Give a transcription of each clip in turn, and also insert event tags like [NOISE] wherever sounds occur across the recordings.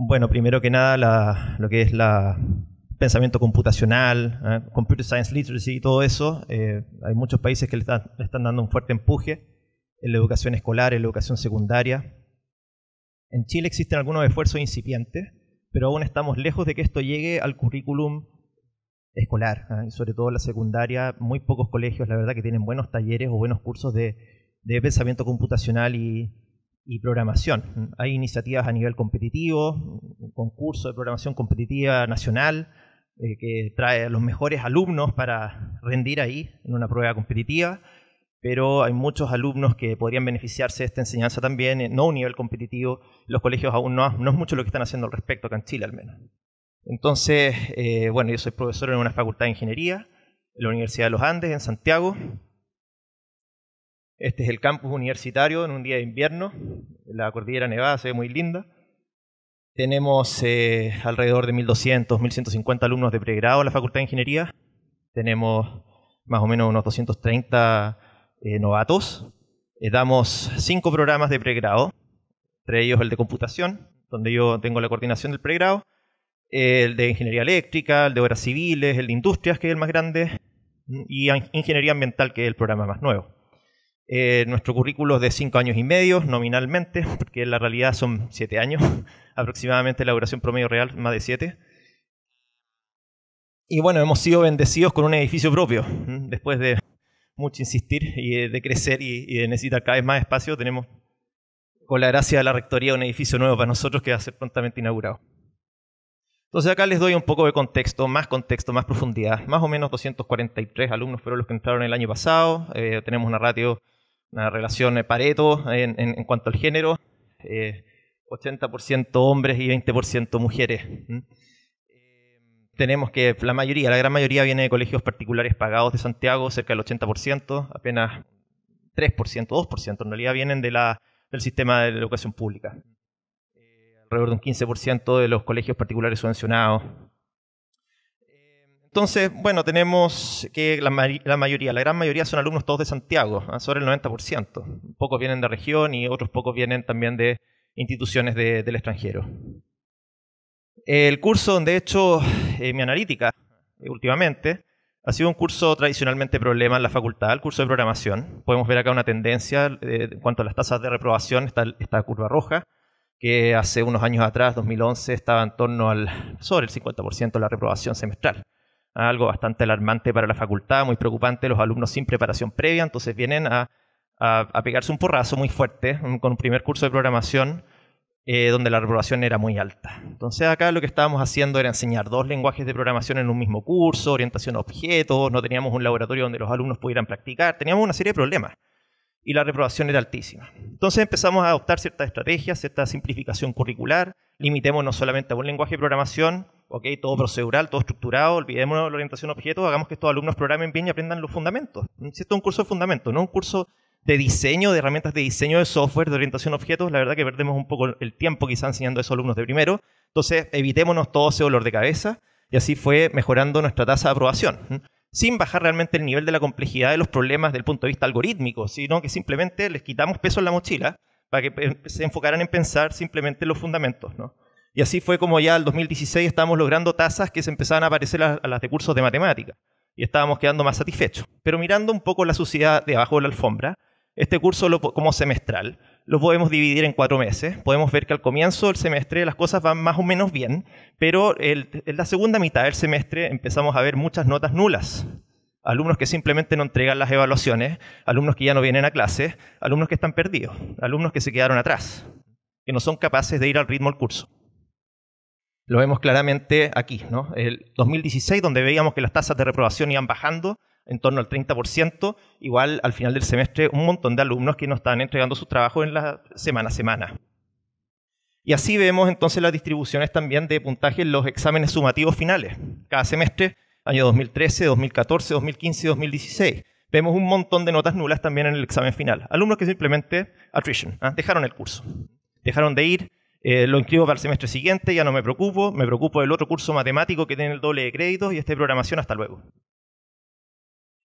Bueno, primero que nada, la, lo que es la pensamiento computacional, ¿eh? computer science literacy y todo eso, eh, hay muchos países que le están, dando un fuerte empuje en la educación escolar, en la educación secundaria. En Chile existen algunos esfuerzos incipientes, pero aún estamos lejos de que esto llegue al currículum escolar, ¿eh? y sobre todo la secundaria, muy pocos colegios, la verdad, que tienen buenos talleres o buenos cursos de, de pensamiento computacional y, y programación. Hay iniciativas a nivel competitivo, un concurso de programación competitiva nacional eh, que trae a los mejores alumnos para rendir ahí en una prueba competitiva, pero hay muchos alumnos que podrían beneficiarse de esta enseñanza también, eh, no a un nivel competitivo. Los colegios aún no, es mucho lo que están haciendo al respecto acá en Chile al menos. Entonces, eh, bueno, yo soy profesor en una facultad de ingeniería, en la Universidad de los Andes, en Santiago, este es el campus universitario en un día de invierno. La cordillera nevada se ve muy linda. Tenemos eh, alrededor de 1.200, 1.150 alumnos de pregrado en la Facultad de Ingeniería. Tenemos más o menos unos 230 eh, novatos. Eh, damos cinco programas de pregrado, entre ellos el de computación, donde yo tengo la coordinación del pregrado, el de ingeniería eléctrica, el de obras civiles, el de industrias, que es el más grande, y ingeniería ambiental, que es el programa más nuevo. Eh, nuestro currículo es de cinco años y medio, nominalmente, porque en la realidad son siete años, [LAUGHS] aproximadamente la duración promedio real, más de siete. Y bueno, hemos sido bendecidos con un edificio propio. Después de mucho insistir y de crecer y, de necesitar cada vez más espacio, tenemos con la gracia de la Rectoría un edificio nuevo para nosotros que va a ser prontamente inaugurado. Entonces acá les doy un poco de contexto, más contexto, más profundidad. Más o menos 243 alumnos fueron los que entraron el año pasado. Eh, tenemos una ratio una relación eh, Pareto en, cuanto al género, 80% eh, hombres y 20% mujeres. Tenemos que la mayoría, la gran mayoría viene de colegios particulares pagados de Santiago, cerca del 80%, apenas 3%, 2% en realidad vienen de la, del sistema de la educación pública. Eh, alrededor de un 15% de los colegios particulares subvencionados, entonces, bueno, tenemos que la, mayoría, la gran mayoría son alumnos todos de Santiago, ¿ah? sobre el 90%. Pocos vienen de región y otros pocos vienen también de instituciones del extranjero. El curso donde he hecho eh, mi analítica eh, últimamente ha sido un curso tradicionalmente problema en la facultad, el curso de programación. Podemos ver acá una tendencia eh, en cuanto a las tasas de reprobación, esta curva roja, que hace unos años atrás, 2011, estaba en torno al sobre el 50% de la reprobación semestral algo bastante alarmante para la facultad, muy preocupante, los alumnos sin preparación previa, entonces vienen a, pegarse un porrazo muy fuerte mm, con un primer curso de programación eh, donde la reprobación era muy alta. Entonces acá lo que estábamos haciendo era enseñar dos lenguajes de programación en un mismo curso, orientación a objetos, no teníamos un laboratorio donde los alumnos pudieran practicar, teníamos una serie de problemas y la reprobación era altísima. Entonces empezamos a adoptar ciertas estrategias, cierta simplificación curricular, limitémonos solamente a un lenguaje de programación, ok, todo procedural, todo estructurado, olvidémonos de la orientación a objetos, hagamos que estos alumnos programen bien y aprendan los fundamentos. es un curso de fundamentos, no un curso de diseño, de herramientas de diseño de software, de orientación a objetos, la verdad que perdemos un poco el tiempo quizá enseñando a esos alumnos de primero. Entonces, evitémonos todo ese dolor de cabeza y así fue mejorando nuestra tasa de aprobación, sin bajar realmente el nivel de la complejidad de los problemas del punto de vista algorítmico, sino que simplemente les quitamos peso en la mochila para que eh, se enfocaran en pensar simplemente los fundamentos, ¿no? Y así fue como ya el 2016 estábamos logrando tasas que se empezaban a parecer a, las de cursos de matemática. Y estábamos quedando más satisfechos. Pero mirando un poco la suciedad debajo de la alfombra, este curso como semestral lo podemos dividir en cuatro meses. Podemos ver que al comienzo del semestre las cosas van más o menos bien, pero en la segunda mitad del semestre empezamos a ver muchas notas nulas. Alumnos que simplemente no entregan las evaluaciones, alumnos que ya no vienen a clase, alumnos que están perdidos, alumnos que se quedaron atrás, que no son capaces de ir al ritmo del curso lo vemos claramente aquí, ¿no? El 2016, donde veíamos que las tasas de reprobación iban bajando en torno al 30%, igual al final del semestre un montón de alumnos que no estaban entregando sus trabajos en la semana a semana. Y así vemos entonces las distribuciones también de puntaje en los exámenes sumativos finales, cada semestre, año 2013, 2014, 2015, 2016. Vemos un montón de notas nulas también en el examen final. Alumnos que simplemente attrition, ¿ah? dejaron el curso, dejaron de ir, eh, lo inscribo para el semestre siguiente, ya no me preocupo, me preocupo del otro curso matemático que tiene el doble de créditos y este de programación hasta luego.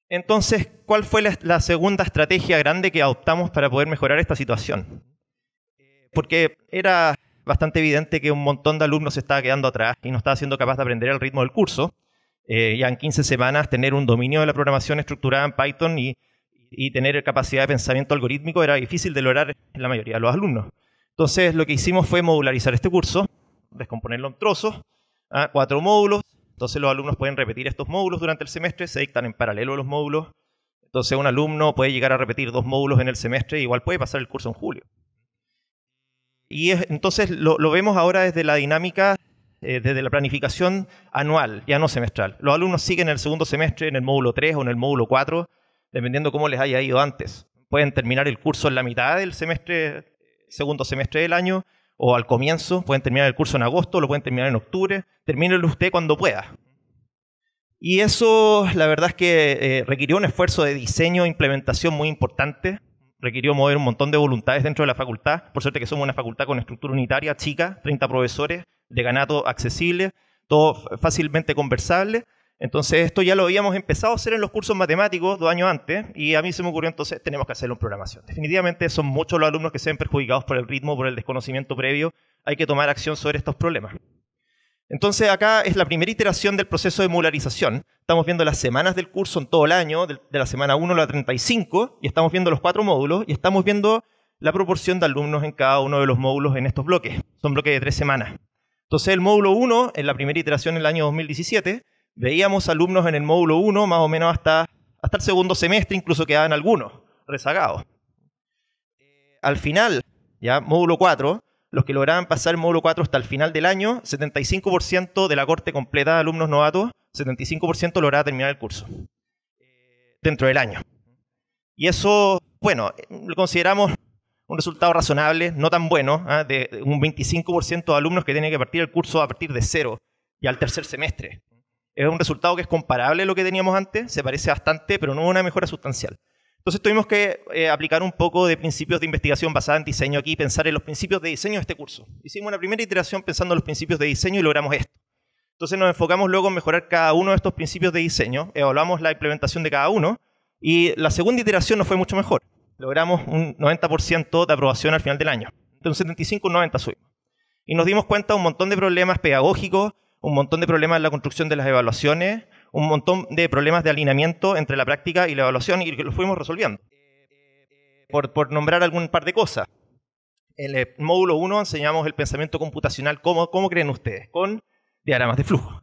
Entonces, ¿cuál fue la, segunda estrategia grande que adoptamos para poder mejorar esta situación? Porque era bastante evidente que un montón de alumnos se estaba quedando atrás y no estaba siendo capaz de aprender el ritmo del curso. Eh, ya en 15 semanas tener un dominio de la programación estructurada en Python y tener capacidad de pensamiento algorítmico era difícil de lograr en la mayoría de los alumnos. Entonces lo que hicimos fue modularizar este curso, descomponerlo en trozos, a ¿ah? cuatro módulos. Entonces los alumnos pueden repetir estos módulos durante el semestre, se dictan en paralelo los módulos. Entonces un alumno puede llegar a repetir dos módulos en el semestre, igual puede pasar el curso en julio. Y entonces lo, vemos ahora desde la dinámica, eh, desde la planificación anual, ya no semestral. Los alumnos siguen en el segundo semestre en el módulo 3 o en el módulo 4, dependiendo cómo les haya ido antes. Pueden terminar el curso en la mitad del semestre segundo semestre del año o al comienzo. Pueden terminar el curso en agosto, lo pueden terminar en octubre. termínelo usted cuando pueda. Y eso, la verdad es que eh, requirió un esfuerzo de diseño e implementación muy importante. Requirió mover un montón de voluntades dentro de la facultad. Por suerte que somos una facultad con estructura unitaria, chica, 30 profesores, de ganado accesible, todo fácilmente conversable. Entonces, esto ya lo habíamos empezado a hacer en los cursos matemáticos dos años antes, y a mí se me ocurrió entonces, tenemos que hacerlo en programación. Definitivamente son muchos los alumnos que se ven perjudicados por el ritmo, por el desconocimiento previo, hay que tomar acción sobre estos problemas. Entonces, acá es la primera iteración del proceso de modularización. Estamos viendo las semanas del curso en todo el año, de la semana 1 a la 35, y estamos viendo los cuatro módulos, y estamos viendo la proporción de alumnos en cada uno de los módulos en estos bloques. Son bloques de tres semanas. Entonces, el módulo 1, en la primera iteración en el año 2017, veíamos alumnos en el módulo 1 más o menos hasta, hasta el segundo semestre, incluso quedaban algunos rezagados. Eh, al final, ya módulo 4, los que lograban pasar el módulo 4 hasta el final del año, 75% de la corte completa de alumnos novatos, 75% lograba terminar el curso eh, dentro del año. Y eso, bueno, lo consideramos un resultado razonable, no tan bueno, ¿ah? de un 25% de alumnos que tienen que partir el curso a partir de cero y al tercer semestre. Es un resultado que es comparable a lo que teníamos antes, se parece bastante, pero no una mejora sustancial. Entonces tuvimos que eh, aplicar un poco de principios de investigación basada en diseño aquí, pensar en los principios de diseño de este curso. Hicimos una primera iteración pensando en los principios de diseño y logramos esto. Entonces nos enfocamos luego en mejorar cada uno de estos principios de diseño, evaluamos la implementación de cada uno y la segunda iteración nos fue mucho mejor. Logramos un 90% de aprobación al final del año. De un 75 un 90 subimos. Y nos dimos cuenta de un montón de problemas pedagógicos un montón de problemas en la construcción de las evaluaciones, un montón de problemas de alineamiento entre la práctica y la evaluación y lo fuimos resolviendo. Por, nombrar algún par de cosas. En el módulo 1 enseñamos el pensamiento computacional, ¿cómo, cómo creen ustedes? Con diagramas de flujo.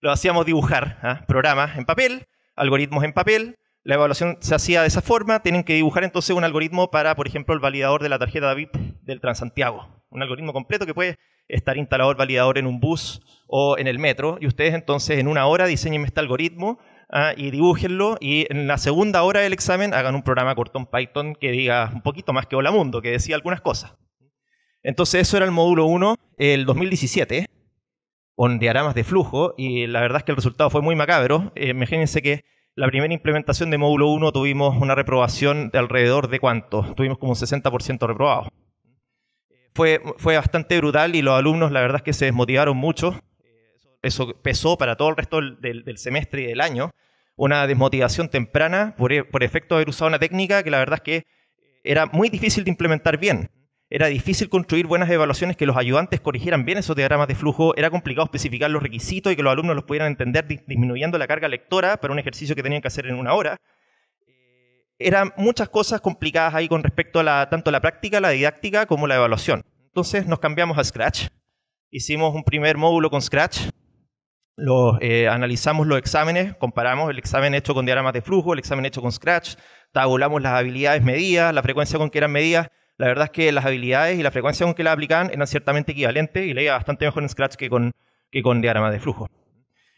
Lo hacíamos dibujar, ¿ah? programas en papel, algoritmos en papel, la evaluación se hacía de esa forma, tienen que dibujar entonces un algoritmo para, por ejemplo, el validador de la tarjeta David del Transantiago. Un algoritmo completo que puede estar instalado el validador en un bus o en el metro, y ustedes entonces en una hora diseñen este algoritmo ah, y dibújenlo y en la segunda hora del examen hagan un programa cortón Python que diga un poquito más que hola mundo, que decía algunas cosas. Entonces eso era el módulo 1, el 2017, con diagramas de flujo y la verdad es que el resultado fue muy macabro. Eh, imagínense que la primera implementación de módulo 1 tuvimos una reprobación de alrededor de cuánto, tuvimos como un 60% reprobado. Fue, fue bastante brutal y los alumnos la verdad es que se desmotivaron mucho eso pesó para todo el resto del, semestre y del año, una desmotivación temprana por, efecto de haber usado una técnica que la verdad es que era muy difícil de implementar bien. Era difícil construir buenas evaluaciones que los ayudantes corrigieran bien esos diagramas de flujo. Era complicado especificar los requisitos y que los alumnos los pudieran entender disminuyendo la carga lectora para un ejercicio que tenían que hacer en una hora. Eran muchas cosas complicadas ahí con respecto a tanto la práctica, la didáctica como la evaluación. Entonces nos cambiamos a Scratch. Hicimos un primer módulo con Scratch, los, eh, analizamos los exámenes, comparamos el examen hecho con diagramas de flujo, el examen hecho con Scratch, tabulamos las habilidades medidas, la frecuencia con que eran medidas. La verdad es que las habilidades y la frecuencia con que las aplicaban eran ciertamente equivalentes y leía bastante mejor en Scratch que con, que diagramas de flujo.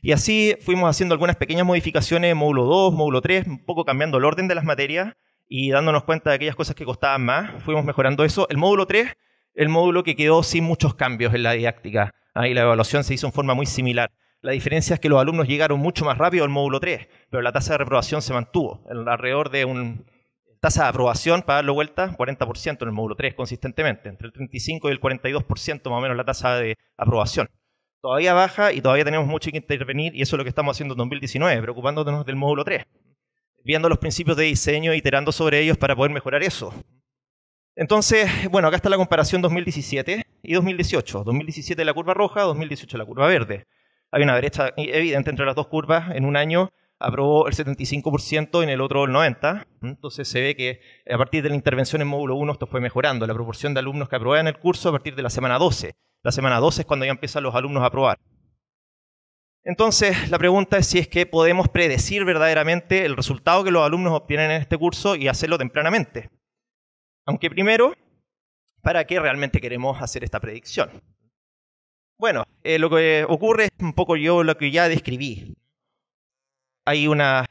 Y así fuimos haciendo algunas pequeñas modificaciones en módulo 2, módulo 3, un poco cambiando el orden de las materias y dándonos cuenta de aquellas cosas que costaban más. Fuimos mejorando eso. El módulo 3, el módulo que quedó sin muchos cambios en la didáctica. Ahí la evaluación se hizo en forma muy similar. La diferencia es que los alumnos llegaron mucho más rápido al módulo 3, pero la tasa de reprobación se mantuvo alrededor de una tasa de aprobación para darle vuelta, 40% en el módulo 3 consistentemente, entre el 35 y el 42% más o menos la tasa de aprobación. Todavía baja y todavía tenemos mucho que intervenir y eso es lo que estamos haciendo en 2019, preocupándonos del módulo 3, viendo los principios de diseño, iterando sobre ellos para poder mejorar eso. Entonces, bueno, acá está la comparación 2017 y 2018. 2017 la curva roja, 2018 la curva verde hay una brecha evidente entre las dos curvas. En un año aprobó el 75% y en el otro el 90%. Entonces se ve que a partir de la intervención en módulo 1 esto fue mejorando, la proporción de alumnos que aprobaban el curso a partir de la semana 12. La semana 12 es cuando ya empiezan los alumnos a aprobar. Entonces, la pregunta es si es que podemos predecir verdaderamente el resultado que los alumnos obtienen en este curso y hacerlo tempranamente. Aunque primero, ¿para qué realmente queremos hacer esta predicción? Bueno, eh, lo que ocurre es un poco yo lo que ya describí. Hay una,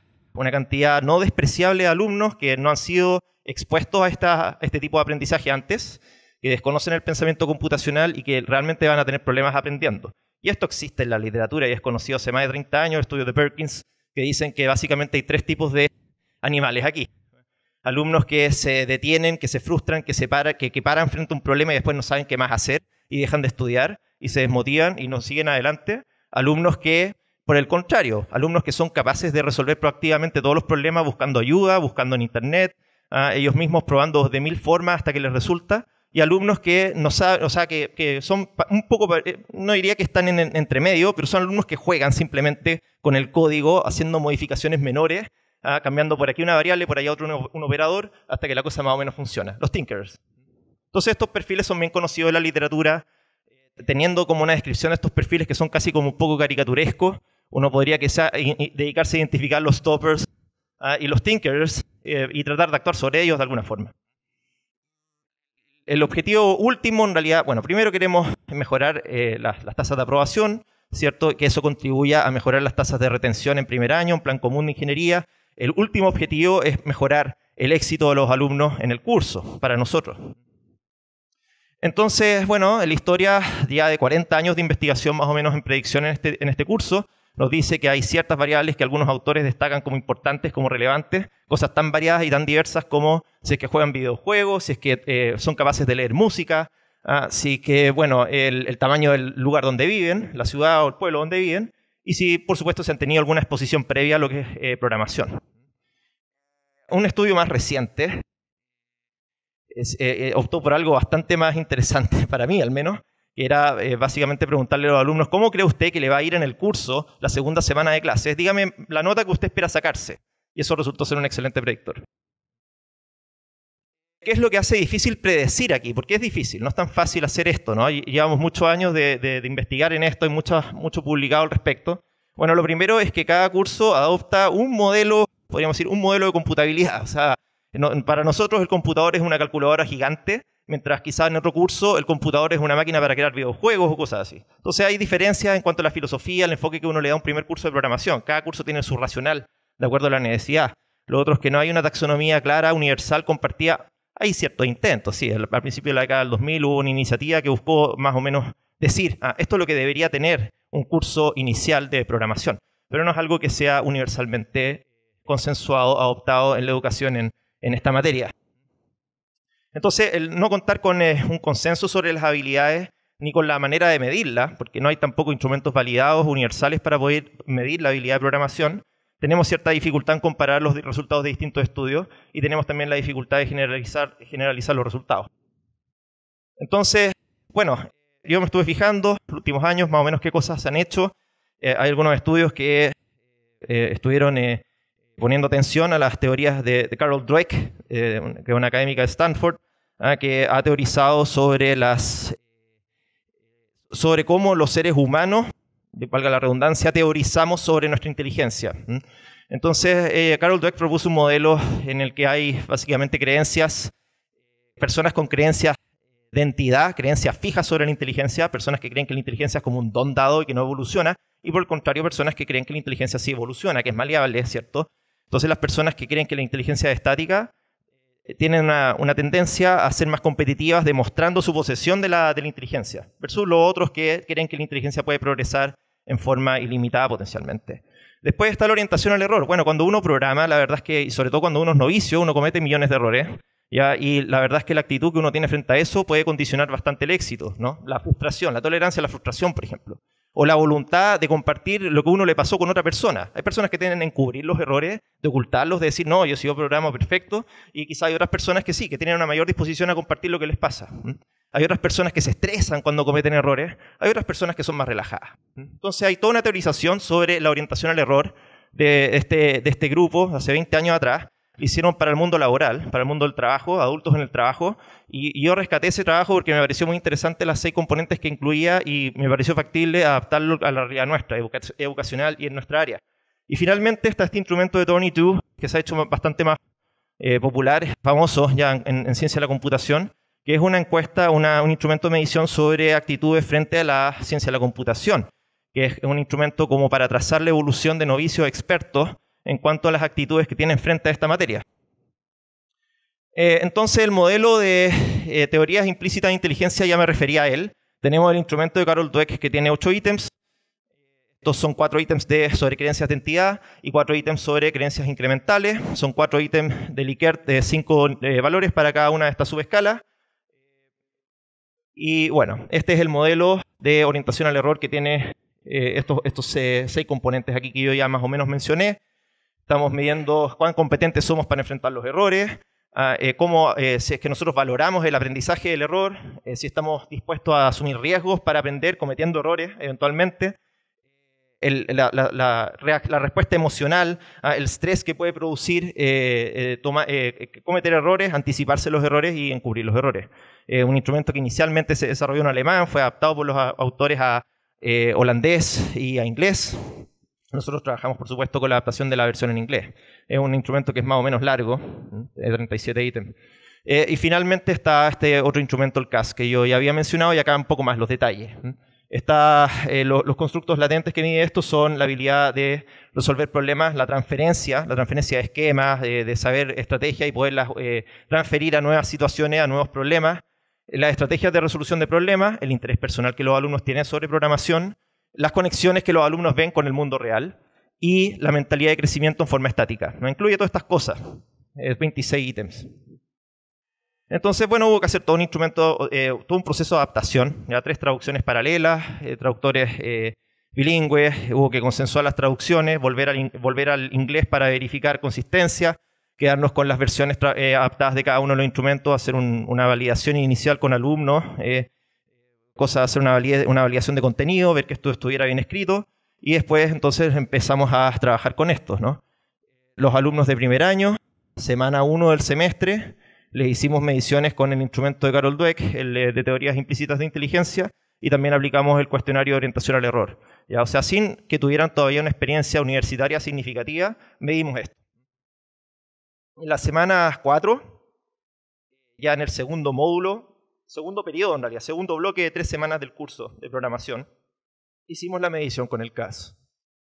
cantidad no despreciable de alumnos que no han sido expuestos a, este tipo de aprendizaje antes, que desconocen el pensamiento computacional y que realmente van a tener problemas aprendiendo. Y esto existe en la literatura y es conocido hace más de 30 años, estudios de Perkins, que dicen que básicamente hay tres tipos de animales aquí. Alumnos que se detienen, que se frustran, que, se que paran frente a un problema y después no saben qué más hacer y dejan de estudiar y se desmotivan y no siguen adelante. Alumnos que, por el contrario, alumnos que son capaces de resolver proactivamente todos los problemas buscando ayuda, buscando en Internet, ah, ellos mismos probando de mil formas hasta que les resulta. Y alumnos que no saben, o sea, que, que son un poco, eh, no diría que están en, entre medio, pero son alumnos que juegan simplemente con el código, haciendo modificaciones menores ah, cambiando por aquí una variable, por allá otro un, operador, hasta que la cosa más o menos funciona. Los tinkers. Entonces estos perfiles son bien conocidos en la literatura, teniendo como una descripción estos perfiles que son casi como un poco caricaturescos, uno podría quizá dedicarse a identificar los stoppers ah, y los thinkers eh, y tratar de actuar sobre ellos de alguna forma. El objetivo último, en realidad, bueno, primero queremos mejorar eh, las, tasas de aprobación, ¿cierto? Que eso contribuya a mejorar las tasas de retención en primer año, en plan común de ingeniería. El último objetivo es mejorar el éxito de los alumnos en el curso, para nosotros. Entonces, bueno, la historia ya de 40 años de investigación más o menos en predicción este, en este, curso, nos dice que hay ciertas variables que algunos autores destacan como importantes, como relevantes, cosas tan variadas y tan diversas como si es que juegan videojuegos, si es que eh, son capaces de leer música, ah, si que, bueno, el, tamaño del lugar donde viven, la ciudad o el pueblo donde viven, y si, por supuesto, se han tenido alguna exposición previa a lo que es eh, programación. Un estudio más reciente eh, eh, optó por algo bastante más interesante [LAUGHS] para mí, al menos, que era eh, básicamente preguntarle a los alumnos, ¿cómo cree usted que le va a ir en el curso la segunda semana de clases? Dígame la nota que usted espera sacarse. Y eso resultó ser un excelente predictor. ¿Qué es lo que hace difícil predecir aquí? Porque es difícil, no es tan fácil hacer esto, ¿no? Llevamos muchos años de, investigar en esto, hay mucho, mucho publicado al respecto. Bueno, lo primero es que cada curso adopta un modelo, podríamos decir, un modelo de computabilidad. O sea, para nosotros el computador es una calculadora gigante, mientras quizás en otro curso el computador es una máquina para crear videojuegos o cosas así. Entonces hay diferencias en cuanto a la filosofía, el enfoque que uno le da a un primer curso de programación. Cada curso tiene su racional, de acuerdo a la necesidad. Lo otro es que no hay una taxonomía clara, universal, compartida. Hay ciertos intentos, sí. Al principio de la década del 2000 hubo una iniciativa que buscó más o menos decir, ah, esto es lo que debería tener un curso inicial de programación, pero no es algo que sea universalmente consensuado, adoptado en la educación en en esta materia. Entonces, el no contar con eh, un consenso sobre las habilidades ni con la manera de medirla, porque no hay tampoco instrumentos validados universales para poder medir la habilidad de programación, tenemos cierta dificultad en comparar los resultados de distintos estudios y tenemos también la dificultad de generalizar, los resultados. Entonces, bueno, yo me estuve fijando los últimos años más o menos qué cosas se han hecho. Eh, hay algunos estudios que eh, estuvieron poniendo atención a las teorías de, Carol Dweck, eh, que es una académica de Stanford, ah, que ha teorizado sobre, las, sobre cómo los seres humanos, valga la redundancia, teorizamos sobre nuestra inteligencia. Entonces, eh, Carol Dweck propuso un modelo en el que hay básicamente creencias, personas con creencias de entidad, creencias fijas sobre la inteligencia, personas que creen que la inteligencia es como un don dado y que no evoluciona, y por el contrario, personas que creen que la inteligencia sí evoluciona, que es maleable, ¿cierto? Entonces las personas que creen que la inteligencia es estática eh, tienen una, tendencia a ser más competitivas demostrando su posesión de la, inteligencia, versus los otros que creen que la inteligencia puede progresar en forma ilimitada potencialmente. Después está la orientación al error. Bueno, cuando uno programa, la verdad es que, y sobre todo cuando uno es novicio, uno comete millones de errores. Y la verdad es que la actitud que uno tiene frente a eso puede condicionar bastante el éxito, ¿no? La frustración, la tolerancia a la frustración, por ejemplo o la voluntad de compartir lo que uno le pasó con otra persona. Hay personas que tienen a encubrir los errores, de ocultarlos, de decir, no, yo sigo programa perfecto, y quizá hay otras personas que sí, que tienen una mayor disposición a compartir lo que les pasa. Hay otras personas que se estresan cuando cometen errores, hay otras personas que son más relajadas. Entonces hay toda una teorización sobre la orientación al error de este, de este grupo hace 20 años atrás, hicieron para el mundo laboral, para el mundo del trabajo, adultos en el trabajo, y, yo rescaté ese trabajo porque me pareció muy interesante las seis componentes que incluía y me pareció factible adaptarlo a la realidad nuestra, educacional y en nuestra área. Y finalmente está este instrumento de Tony Two, que se ha hecho bastante más eh, popular, famoso ya en, ciencia de la computación, que es una encuesta, un instrumento de medición sobre actitudes frente a la ciencia de la computación, que es un instrumento como para trazar la evolución de novicios expertos en cuanto a las actitudes que tienen frente a esta materia. Eh, entonces, el modelo de eh, teorías implícitas de inteligencia ya me refería a él. Tenemos el instrumento de Carol Dweck que tiene ocho ítems. Estos son cuatro ítems sobre creencias de entidad y cuatro ítems sobre creencias incrementales. Son cuatro ítems de Likert de cinco eh, valores para cada una de estas subescalas. Y bueno, este es el modelo de orientación al error que tiene estos, estos seis componentes aquí que yo ya más o menos mencioné estamos midiendo cuán competentes somos para enfrentar los errores, ah, eh, cómo, eh, si es que nosotros valoramos el aprendizaje del error, eh, si estamos dispuestos a asumir riesgos para aprender cometiendo errores eventualmente, la, respuesta emocional, ah, el estrés que puede producir cometer errores, anticiparse los errores y encubrir los errores. un instrumento que inicialmente se desarrolló en alemán, fue adaptado por los autores a holandés y a inglés. Nosotros trabajamos, por supuesto, con la adaptación de la versión en inglés. Es un instrumento que es más o menos largo, de 37 ítems. Eh, y finalmente está este otro instrumento, el CAS, que yo ya había mencionado y acá un poco más los detalles. Está, eh, los constructos latentes que mide esto son la habilidad de resolver problemas, la transferencia, la transferencia de esquemas, de saber estrategias y poderlas eh, transferir a nuevas situaciones, a nuevos problemas, las estrategias de resolución de problemas, el interés personal que los alumnos tienen sobre programación, las conexiones que los alumnos ven con el mundo real y la mentalidad de crecimiento en forma estática. No incluye todas estas cosas, es 26 ítems. Entonces, bueno, hubo que hacer todo un instrumento, eh, todo un proceso de adaptación, ya tres traducciones paralelas, eh, traductores eh, bilingües, hubo que consensuar las traducciones, volver al, inglés para verificar consistencia, quedarnos con las versiones adaptadas de cada uno de los instrumentos, hacer una validación inicial con alumnos, cosa de hacer una, una validación de contenido, ver que esto estuviera bien escrito, y después entonces empezamos a trabajar con estos, ¿no? Los alumnos de primer año, semana 1 del semestre, les hicimos mediciones con el instrumento de Carol Dweck, el de teorías implícitas de inteligencia, y también aplicamos el cuestionario de orientación al error. ¿ya? O sea, sin que tuvieran todavía una experiencia universitaria significativa, medimos esto. En la semana 4, ya en el segundo módulo, segundo periodo en realidad, segundo bloque de tres semanas del curso de programación, hicimos la medición con el CAS,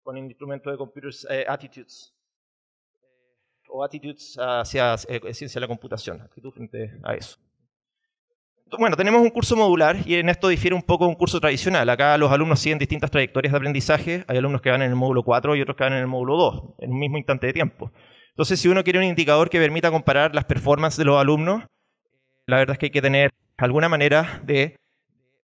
con el instrumento de Computer eh, Attitudes, eh, o Attitudes hacia eh, ciencia de la computación, actitud frente a eso. Bueno, tenemos un curso modular y en esto difiere un poco un curso tradicional. Acá los alumnos siguen distintas trayectorias de aprendizaje. Hay alumnos que van en el módulo 4 y otros que van en el módulo 2, en un mismo instante de tiempo. Entonces, si uno quiere un indicador que permita comparar las performances de los alumnos, la verdad es que hay que tener alguna manera de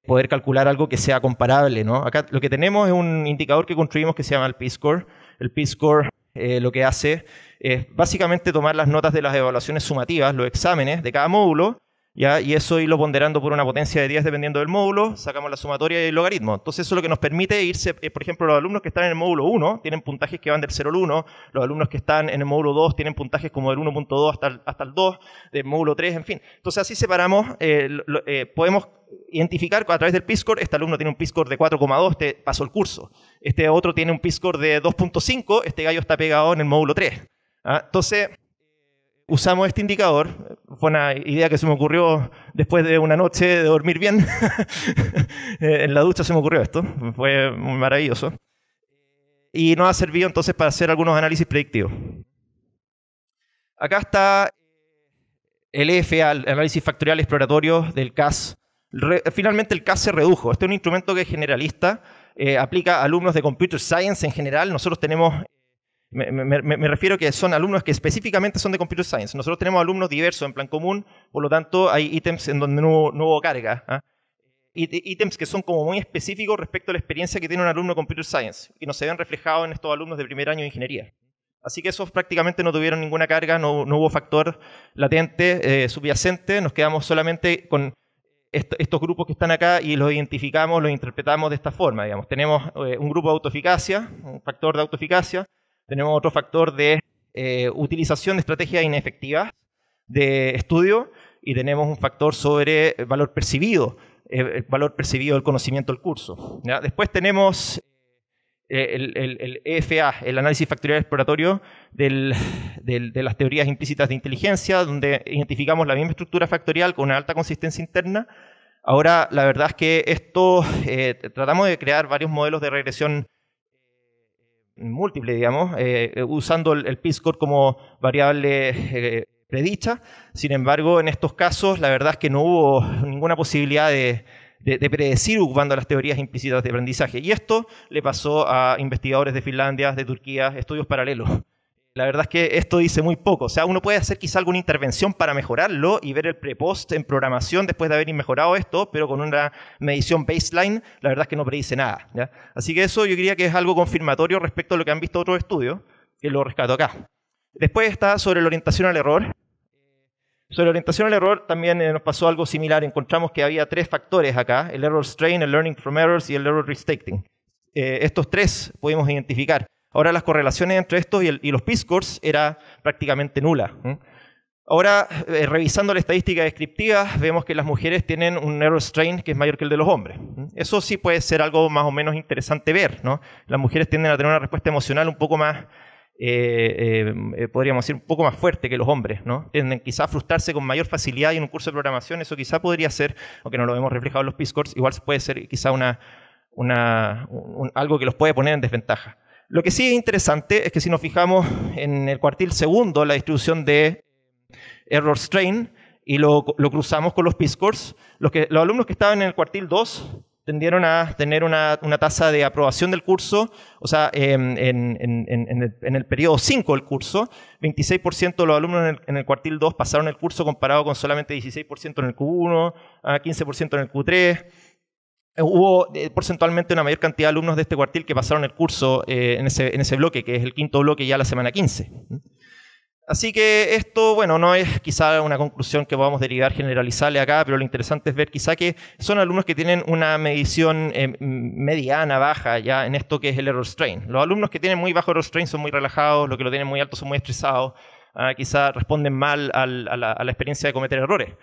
poder calcular algo que sea comparable. ¿no? Acá lo que tenemos es un indicador que construimos que se llama el P-Score. El P-Score eh, lo que hace es básicamente tomar las notas de las evaluaciones sumativas, los exámenes de cada módulo, y eso irlo ponderando por una potencia de 10 dependiendo del módulo, sacamos la sumatoria y el logaritmo. Entonces eso es lo que nos permite irse, eh, por ejemplo, los alumnos que están en el módulo 1 tienen puntajes que van del 0 al 1, los alumnos que están en el módulo 2 tienen puntajes como del 1.2 hasta el, hasta el 2, del módulo 3, en fin. Entonces así separamos, eh, eh, podemos identificar a través del p este alumno tiene un p de 4,2, este pasó el curso, este otro tiene un P-Score de 2.5, este gallo está pegado en el módulo 3. ¿ah? Entonces, usamos este indicador. Fue una idea que se me ocurrió después de una noche de dormir bien. [LAUGHS] Eh, en la ducha se me ocurrió esto. Fue maravilloso. Y nos ha servido entonces para hacer algunos análisis predictivos. Acá está eh, el EFA, el análisis factorial exploratorio del CAS. finalmente el CAS se redujo. Este es un instrumento que es generalista, eh, aplica a alumnos de computer science en general. Nosotros tenemos me, me, me, refiero que son alumnos que específicamente son de Computer Science. Nosotros tenemos alumnos diversos en plan común, por lo tanto hay ítems en donde no, hubo carga. ¿ah? ítems que son como muy específicos respecto a la experiencia que tiene un alumno de Computer Science y no se ven reflejados en estos alumnos de primer año de ingeniería. Así que esos prácticamente no tuvieron ninguna carga, no, hubo factor latente, eh, subyacente, nos quedamos solamente con estos grupos que están acá y los identificamos, los interpretamos de esta forma, digamos. Tenemos eh, un grupo de autoeficacia, un factor de autoeficacia, tenemos otro factor de eh, utilización de estrategias inefectivas de estudio y tenemos un factor sobre valor percibido, el eh, eh, valor percibido del conocimiento del curso. Después tenemos el, EFA, e el análisis factorial exploratorio de las teorías implícitas de inteligencia, donde identificamos la misma estructura factorial con una alta consistencia interna. Ahora, la verdad es que esto, tratamos de crear varios modelos de regresión múltiple, digamos, eh, usando el, p como variable eh, predicha. Sin embargo, en estos casos, la verdad es que no hubo ninguna posibilidad de, de, predecir ocupando las teorías implícitas de aprendizaje. Y esto le pasó a investigadores de Finlandia, de Turquía, estudios paralelos la verdad es que esto dice muy poco. O sea, uno puede hacer quizá alguna intervención para mejorarlo y ver el pre-post en programación después de haber mejorado esto, pero con una medición baseline, la verdad es que no predice nada. Así que eso yo diría que es algo confirmatorio respecto a lo que han visto otros estudios, que lo rescato acá. Después está sobre la orientación al error. Sobre la orientación al error también eh, nos pasó algo similar. Encontramos que había tres factores acá, el error strain, el learning from errors y el error restating. Eh, estos tres pudimos identificar. Ahora las correlaciones entre estos y, los P-scores era prácticamente nula. Ahora, eh, revisando la estadística descriptiva, vemos que las mujeres tienen un error strain que es mayor que el de los hombres. Eso sí puede ser algo más o menos interesante ver, ¿no? Las mujeres tienden a tener una respuesta emocional un poco más, eh, eh, podríamos decir, un poco más fuerte que los hombres, ¿no? Tienden quizá a frustrarse con mayor facilidad y en un curso de programación eso quizá podría ser, aunque no lo hemos reflejado en los p igual puede ser quizá una, algo que los puede poner en desventaja. Lo que sí es interesante es que si nos fijamos en el cuartil segundo, la distribución de eh, error strain, y lo, lo cruzamos con los piscors, scores los, que, los alumnos que estaban en el cuartil 2 tendieron a tener una, tasa de aprobación del curso, o sea, em, en, el, periodo 5 del curso, 26% de los alumnos en el, cuartil 2 pasaron el curso comparado con solamente 16% en el Q1, a 15% en el Q3, hubo eh, porcentualmente una mayor cantidad de alumnos de este cuartil que pasaron el curso eh, en, ese, bloque, que es el quinto bloque ya la semana 15. Así que esto, bueno, no es quizá una conclusión que podamos derivar, generalizarle acá, pero lo interesante es ver quizá que son alumnos que tienen una medición eh, mediana, baja, ya en esto que es el error strain. Los alumnos que tienen muy bajo error strain son muy relajados, los que lo tienen muy alto son muy estresados, ah, quizá responden mal a la experiencia de cometer errores.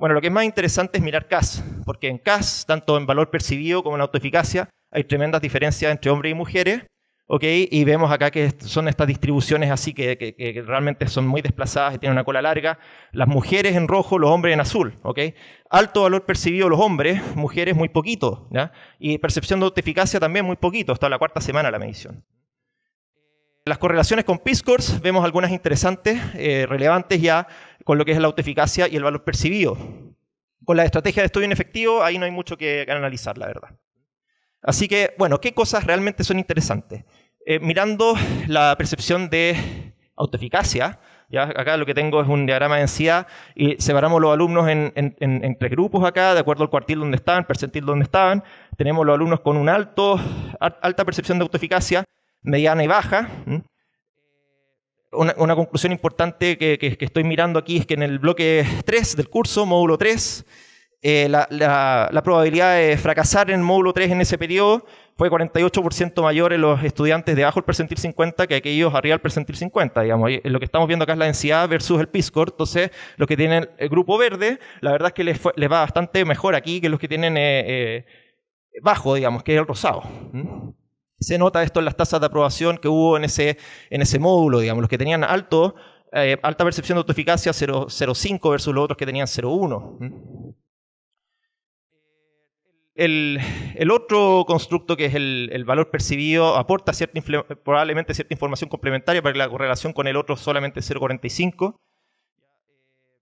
Bueno, lo que es más interesante es mirar CAS, porque en CAS, tanto en valor percibido como en autoeficacia, hay tremendas diferencias entre hombres y mujeres, ¿ok? Y vemos acá que son estas distribuciones así que, realmente son muy desplazadas y tienen una cola larga. Las mujeres en rojo, los hombres en azul, ¿ok? Alto valor percibido los hombres, mujeres muy poquito, Y percepción de autoeficacia también muy poquito, hasta la cuarta semana la medición. Las correlaciones con PISCORS, vemos algunas interesantes, eh, relevantes ya, con lo que es la autoeficacia y el valor percibido. Con la estrategia de estudio en efectivo, ahí no hay mucho que analizar, la verdad. Así que, bueno, ¿qué cosas realmente son interesantes? Eh, mirando la percepción de autoeficacia, ¿ya? acá lo que tengo es un diagrama de densidad y separamos los alumnos en, tres grupos acá, de acuerdo al cuartil donde estaban, percentil donde estaban. Tenemos los alumnos con una alta percepción de autoeficacia, mediana y baja una, conclusión importante que, estoy mirando aquí es que en el bloque 3 del curso, módulo 3, eh, la, probabilidad de fracasar en módulo 3 en ese periodo fue 48% mayor en los estudiantes de bajo el percentil 50 que aquellos arriba del percentil 50. Digamos. lo que estamos viendo acá es la densidad versus el p Entonces, los que tienen el grupo verde, la verdad es que les, va bastante mejor aquí que los que tienen eh, eh, bajo, digamos, que es el rosado. ¿Mm? Se nota esto en las tasas de aprobación que hubo en ese, en ese módulo, digamos, los que tenían alto, eh, alta percepción de autoeficacia 0,5 versus los otros que tenían 0,1. Mm. El, el, otro constructo, que es el, valor percibido, aporta cierta, probablemente cierta información complementaria para que la correlación con el otro solamente 0,45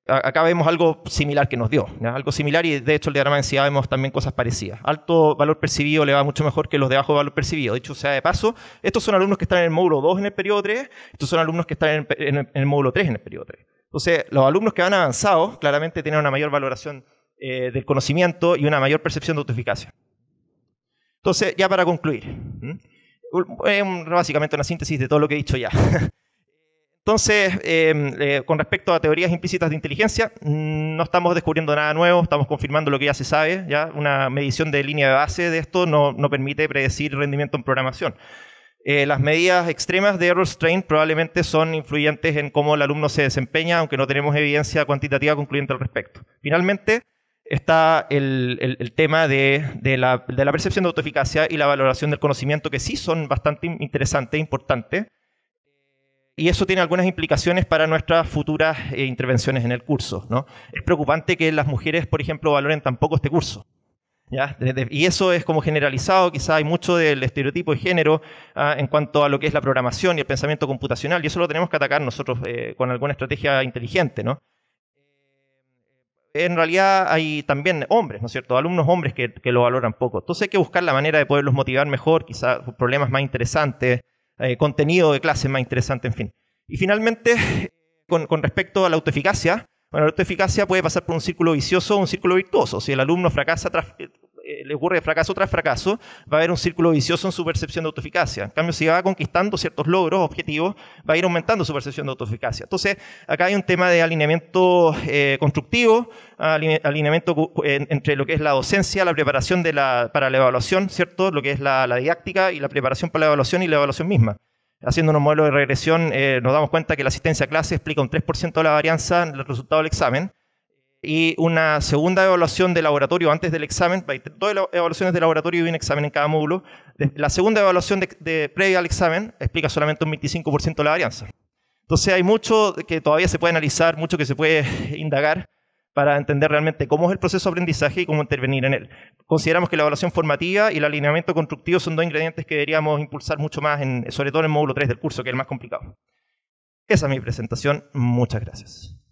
acá vemos algo similar que nos dio, algo similar y de hecho el diagrama de densidad vemos también cosas parecidas. Alto valor percibido le va mucho mejor que los de bajo valor percibido. De hecho, sea de paso, estos son alumnos que están en el módulo 2 en el periodo 3, estos son alumnos que están en el, módulo 3 en el periodo 3. Entonces, los alumnos que van avanzados claramente tienen una mayor valoración eh, del conocimiento y una mayor percepción de autoeficacia. Entonces, ya para concluir, ¿eh? básicamente una síntesis de todo lo que he dicho ya. [LAUGHS] Entonces, em, eh, con respecto a teorías implícitas de inteligencia, mm, no estamos descubriendo nada nuevo, estamos confirmando lo que ya se sabe. ¿ya? Una medición de línea de base de esto no, permite predecir rendimiento en programación. Eh, las medidas extremas de error strain probablemente son influyentes en cómo el alumno se desempeña, aunque no tenemos evidencia cuantitativa concluyente al respecto. Finalmente, está el, tema de, la, de, la, percepción de autoeficacia y la valoración del conocimiento, que sí son bastante interesantes e importantes y eso tiene algunas implicaciones para nuestras futuras eh, intervenciones en el curso. ¿no? Es preocupante que las mujeres, por ejemplo, valoren tan poco este curso. Y eso es como generalizado, quizá hay mucho del estereotipo de género ah, en cuanto a lo que es la programación y el pensamiento computacional, y eso lo tenemos que atacar nosotros eh, con alguna estrategia inteligente. ¿no? en realidad hay también hombres, ¿no es cierto? Alumnos hombres que, que, lo valoran poco. Entonces hay que buscar la manera de poderlos motivar mejor, quizás problemas más interesantes, eh, contenido de clase más interesante, en fin. Y finalmente, con, respecto a la autoeficacia, bueno, la autoeficacia puede pasar por un círculo vicioso o un círculo virtuoso. Si el alumno fracasa tras, eh, le ocurre fracaso tras fracaso, va a haber un círculo vicioso en su percepción de autoeficacia. En cambio, si va conquistando ciertos logros, objetivos, va a ir aumentando su percepción de autoeficacia. Entonces, acá hay un tema de alineamiento eh, constructivo, alineamiento entre lo que es la docencia, la preparación para la evaluación, ¿cierto? Lo que es la, didáctica y la preparación para la evaluación y la evaluación misma haciendo unos modelos de regresión, eh, nos damos cuenta que la asistencia a clase explica un 3% de la varianza en el resultado del examen y una segunda evaluación de laboratorio antes del examen. Hay dos evaluaciones de laboratorio y un examen en cada módulo. La segunda evaluación de, previa al examen explica solamente un 25% de la varianza. Entonces hay mucho que todavía se puede analizar, mucho que se puede [LAUGHS] indagar para entender realmente cómo es el proceso de aprendizaje y cómo intervenir en él. Consideramos que la evaluación formativa y el alineamiento constructivo son dos ingredientes que deberíamos impulsar mucho más, sobre todo en el módulo 3 del curso, que es el más complicado. Esa es mi presentación. Muchas gracias.